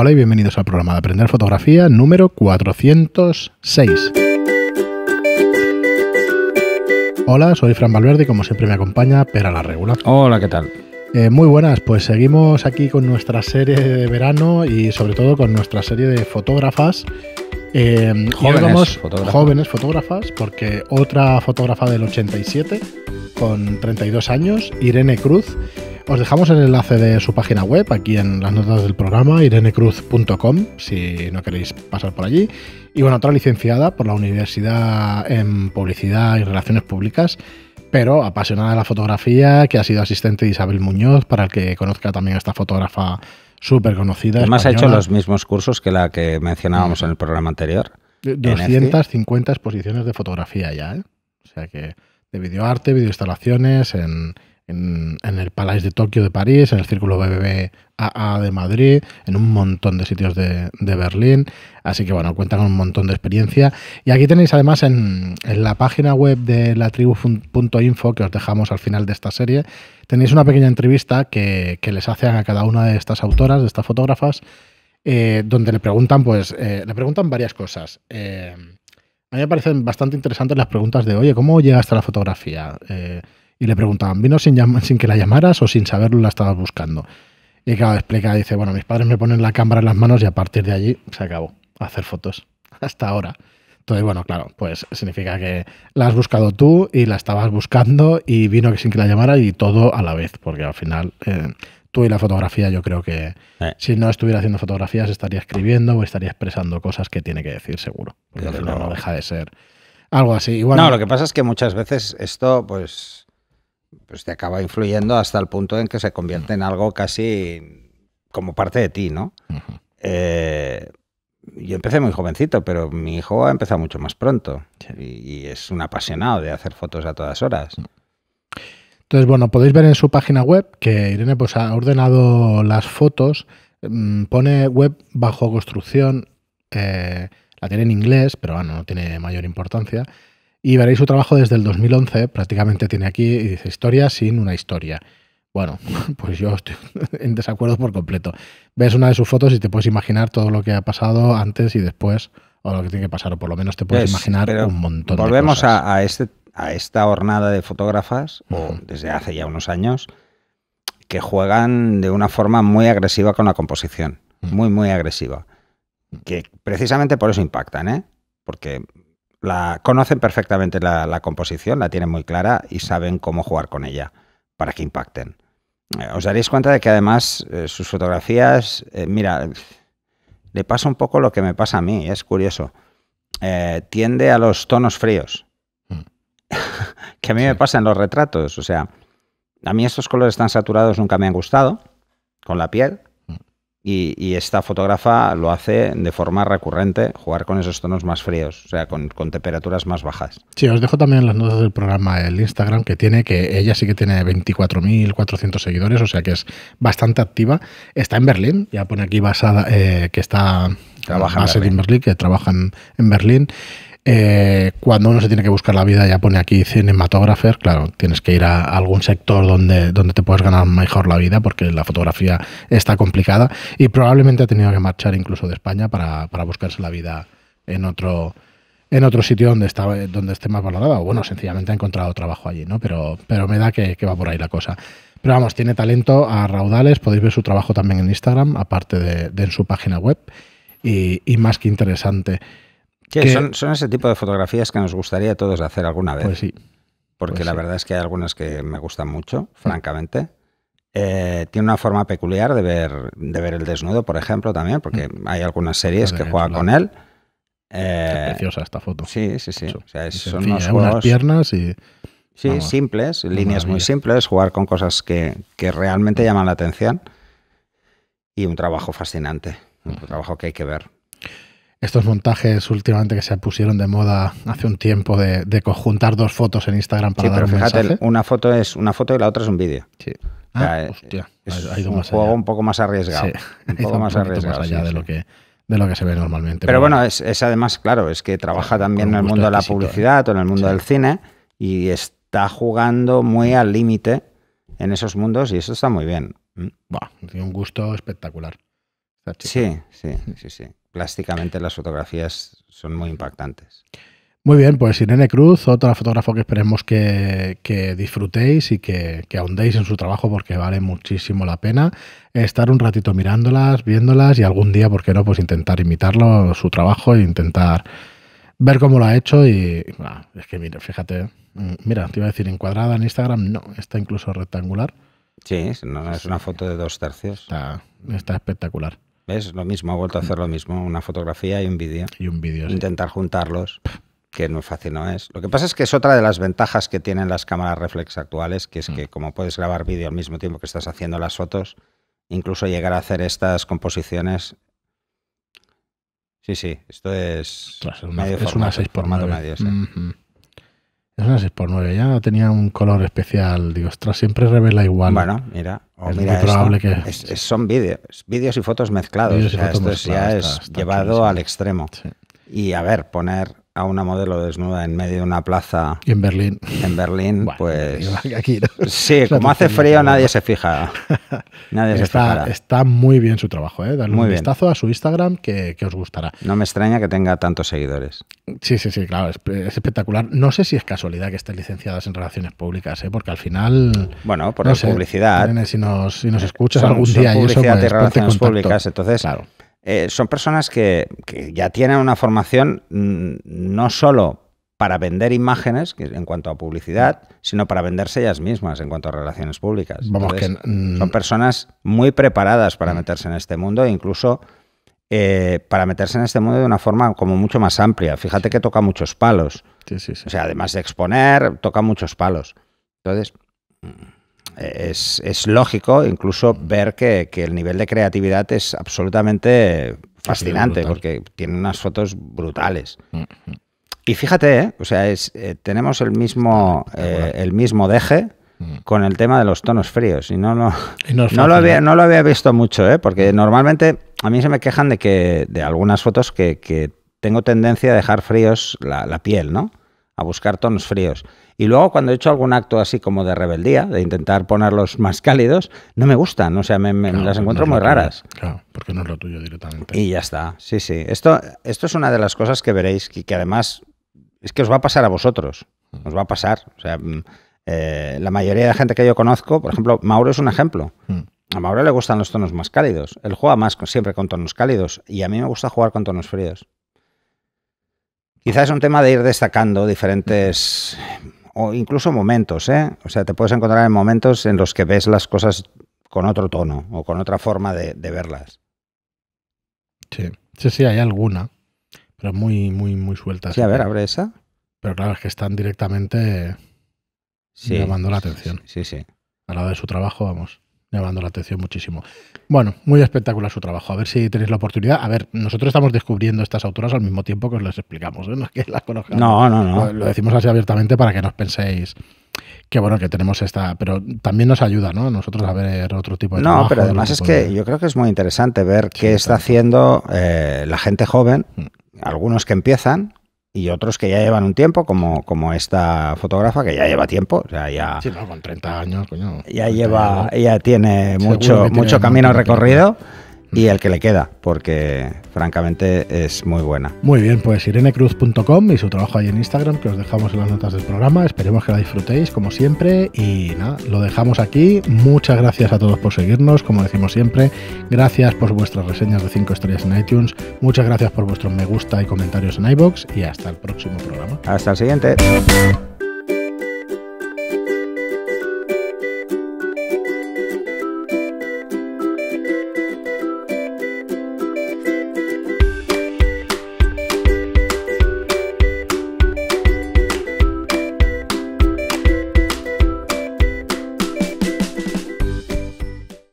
Hola y bienvenidos al programa de Aprender Fotografía número 406. Hola, soy Fran Valverde y como siempre me acompaña Pera la Regula. Hola, ¿qué tal? Eh, muy buenas, pues seguimos aquí con nuestra serie de verano y sobre todo con nuestra serie de fotógrafas. Eh, jóvenes, fotógrafas. jóvenes fotógrafas, porque otra fotógrafa del 87 con 32 años, Irene Cruz, os dejamos el enlace de su página web aquí en las notas del programa, irenecruz.com, si no queréis pasar por allí. Y bueno, otra licenciada por la Universidad en Publicidad y Relaciones Públicas, pero apasionada de la fotografía, que ha sido asistente de Isabel Muñoz, para el que conozca también a esta fotógrafa súper conocida. Además ha hecho los mismos cursos que la que mencionábamos en el programa anterior. 250 este- exposiciones de fotografía ya, ¿eh? O sea que de videoarte, videoinstalaciones, en, en, el Palais de Tokio de París, en el Círculo BBVA de Madrid, en un montón de sitios de, Berlín. Así que bueno, cuentan con un montón de experiencia. Y aquí tenéis además en, la página web de latribu.info que os dejamos al final de esta serie, tenéis una pequeña entrevista que, les hacen a cada una de estas autoras, de estas fotógrafas, eh, donde le preguntan, pues, eh, le preguntan varias cosas. Eh, a mí me parecen bastante interesantes las preguntas de, oye, ¿cómo llegaste a la fotografía? y le preguntaban, ¿vino sin, sin que la llamaras o sin saberlo la estabas buscando? Y claro, explica, dice, bueno, mis padres me ponen la cámara en las manos y a partir de allí se acabó hacer fotos. Hasta ahora. Entonces, bueno, claro, pues significa que la has buscado tú y la estabas buscando y vino sin que la llamara y todo a la vez, porque al final eh, tú y la fotografía yo creo que si no estuviera haciendo fotografías estaría escribiendo o estaría expresando cosas que tiene que decir seguro, no deja de ser algo así. Bueno, no, lo que pasa es que muchas veces esto, pues pues te acaba influyendo hasta el punto en que se convierte en algo casi como parte de ti, ¿no? Eh, yo empecé muy jovencito, pero mi hijo ha empezado mucho más pronto y, es un apasionado de hacer fotos a todas horas. Mm. Entonces, bueno, podéis ver en su página web que Irene pues, ha ordenado las fotos, mm, pone web bajo construcción, eh, la tiene en inglés, pero bueno, no tiene mayor importancia y veréis su trabajo desde el 2011. Prácticamente tiene aquí, dice, historia sin una historia. Bueno, pues yo estoy en desacuerdo por completo. Ves una de sus fotos y te puedes imaginar todo lo que ha pasado antes y después, o lo que tiene que pasar, o por lo menos te puedes imaginar un montón de cosas. Volvemos a, este, a esta hornada de fotógrafas, desde hace ya unos años, que juegan de una forma muy agresiva con la composición. Muy, muy agresiva. Que precisamente por eso impactan, ¿eh? Porque la conocen perfectamente la, composición, la tienen muy clara y saben cómo jugar con ella para que impacten. Eh, os daréis cuenta de que además eh, sus fotografías, eh, mira, le pasa un poco lo que me pasa a mí, es curioso. tiende a los tonos fríos, hmm. que a mí me pasan los retratos. O sea, a mí estos colores tan saturados nunca me han gustado con la piel, y, esta fotógrafa lo hace de forma recurrente, jugar con esos tonos más fríos, o sea, con, temperaturas más bajas. Sí, os dejo también las notas del programa el Instagram que tiene, que ella sí que tiene 24.400 seguidores, o sea que es bastante activa. Está en Berlín, ya pone aquí basada, eh, que está basada en Berlín. en Berlín, que trabajan en Berlín. Eh, cuando uno se tiene que buscar la vida, ya pone aquí cinematographer, claro, tienes que ir a algún sector donde, donde te puedes ganar mejor la vida, porque la fotografía está complicada y probablemente ha tenido que marchar incluso de España para, buscarse la vida en otro en otro sitio donde, donde esté más valorada, o bueno, sencillamente ha encontrado trabajo allí, ¿no? Pero, pero me da que, va por ahí la cosa. Pero vamos, tiene talento a raudales, podéis ver su trabajo también en Instagram, aparte de, en su página web, y más que interesante son, ese tipo de fotografías que nos gustaría a todos hacer alguna vez. Pues sí. Porque pues la verdad es que hay algunas que me gustan mucho, mm. francamente. Eh, tiene una forma peculiar de ver, de ver el desnudo, por ejemplo, también, porque mm. hay algunas series que juega con él. Eh, es preciosa esta foto. Sí, sí, sí. son eh, unas piernas y. Sí, simples, líneas muy simples, jugar con cosas que realmente mm. llaman la atención y un trabajo fascinante, un trabajo que hay que ver estos montajes últimamente que se pusieron de moda hace un tiempo de, conjuntar dos fotos en Instagram para sí, pero fíjate, una foto es una foto y la otra es un vídeo. Sí. Ah, eh, hostia, es un juego un poco más arriesgado. Un poco más arriesgado. allá de, Lo que, de lo que se ve normalmente. Pero, bueno, es, además, claro, es que trabaja también en el mundo de la ¿eh? publicidad o en el mundo del cine y está jugando muy al límite en esos mundos y eso está muy bien. Buah, tiene un gusto espectacular. Sí, sí, sí, sí plásticamente las fotografías son muy impactantes. Muy bien, pues Irene Cruz, otra fotógrafo que esperemos que, disfrutéis y que, ahondéis en su trabajo porque vale muchísimo la pena estar un ratito mirándolas, viéndolas y algún día, ¿por qué no? Pues intentar imitarlo, su trabajo e intentar ver cómo lo ha hecho y ah, es que mira, fíjate, mm, mira, te iba a decir encuadrada en Instagram, no, está incluso rectangular. Sí, es una, foto de dos tercios. está espectacular. Es lo mismo, ha vuelto a hacer lo mismo, una fotografía y un vídeo. Y un vídeo. Sí. Intentar juntarlos, que no es fácil no es. Lo que pasa es que es otra de las ventajas que tienen las cámaras reflex actuales, que es que mm. como puedes grabar vídeo al mismo tiempo que estás haciendo las fotos, incluso llegar a hacer estas composiciones. Sí, sí, esto es, es una, es 6 por medio, es una 6 x 9 ya tenía un color especial. Digo, ostras, siempre revela igual. Bueno, mira. Oh, es mira muy probable que. son vídeos, vídeos y fotos mezclados. y o sea, esto ya es llevado al extremo. Y a ver, poner a una modelo desnuda en medio de una plaza. en Berlín. En Berlín, pues. Sí, como hace frío, nadie se fija. Nadie está, Está muy bien su trabajo, ¿eh? Dale un vistazo a su Instagram que, os gustará. No me extraña que tenga tantos seguidores. Sí, sí, sí, claro, es, espectacular. No sé si es casualidad que estén licenciadas en relaciones públicas, ¿eh? porque al final. Bueno, por la publicidad. Si nos, si nos escuchas algún día pues, relaciones públicas, entonces. Eh, son personas que, ya tienen una formación mm, no solo para vender imágenes en cuanto a publicidad, sino para venderse ellas mismas en cuanto a relaciones públicas. son personas muy preparadas para mm. meterse en este mundo e incluso eh, para meterse en este mundo de una forma como mucho más amplia. Fíjate que toca muchos palos. O sea, además de exponer, toca muchos palos. Entonces... Mm, es, es lógico incluso ver que, que, el nivel de creatividad es absolutamente fascinante, porque tiene unas fotos brutales. Mm, mm. Y fíjate, ¿eh? o sea, es, eh, tenemos el mismo, eh, el mismo deje mm. con el tema de los tonos fríos. Y no, no, no, lo, había, no lo había visto mucho, ¿eh? porque normalmente a mí se me quejan de que de algunas fotos que, que tengo tendencia a dejar fríos la, la, piel, ¿no? A buscar tonos fríos. Y luego cuando he hecho algún acto así como de rebeldía, de intentar ponerlos más cálidos, no me gustan, o sea, me, las encuentro muy raras. claro, porque no es lo tuyo directamente. Y ya está, sí, sí. Esto, esto es una de las cosas que veréis que, que además es que os va a pasar a vosotros, mm. os va a pasar. O sea, mm, eh, la mayoría de la gente que yo conozco, por ejemplo, Mauro es un ejemplo. Mm. A Mauro le gustan los tonos más cálidos. Él juega más siempre con tonos cálidos y a mí me gusta jugar con tonos fríos. Quizás es un tema de ir destacando diferentes o incluso momentos, ¿eh? O sea, te puedes encontrar en momentos en los que ves las cosas con otro tono o con otra forma de, verlas. Sí, sí, sí, hay alguna, pero muy, muy, muy suelta. Sí, a ver, abre esa. Pero claro, es que están directamente llamando la atención. Sí, sí. sí. Al lado de su trabajo, vamos llamando la atención muchísimo. Bueno, muy espectacular su trabajo. A ver si tenéis la oportunidad. A ver, nosotros estamos descubriendo estas autoras al mismo tiempo que os las explicamos, ¿eh? no que las conozcamos. No, no, no. Lo, decimos así abiertamente para que nos penséis que bueno, que tenemos esta, pero también nos ayuda, ¿no? Nosotros a ver otro tipo de... No, pero además es que yo creo que es muy interesante ver qué está, haciendo eh, la gente joven, mm. algunos que empiezan y otros que ya llevan un tiempo, como, como esta fotógrafa que ya lleva tiempo, o sea, ya... Sí, no, con 30 años, coño. Ya lleva, ella tiene mucho, mucho camino recorrido y el que le queda, porque francamente es muy buena. Muy bien, pues irenecruz.com y su trabajo ahí en Instagram, que os dejamos en las notas del programa. Esperemos que la disfrutéis, como siempre. Y nada, lo dejamos aquí. Muchas gracias a todos por seguirnos, como decimos siempre. Gracias por vuestras reseñas de 5 estrellas en iTunes. Muchas gracias por vuestros me gusta y comentarios en iBox. Y hasta el próximo programa. Hasta el siguiente.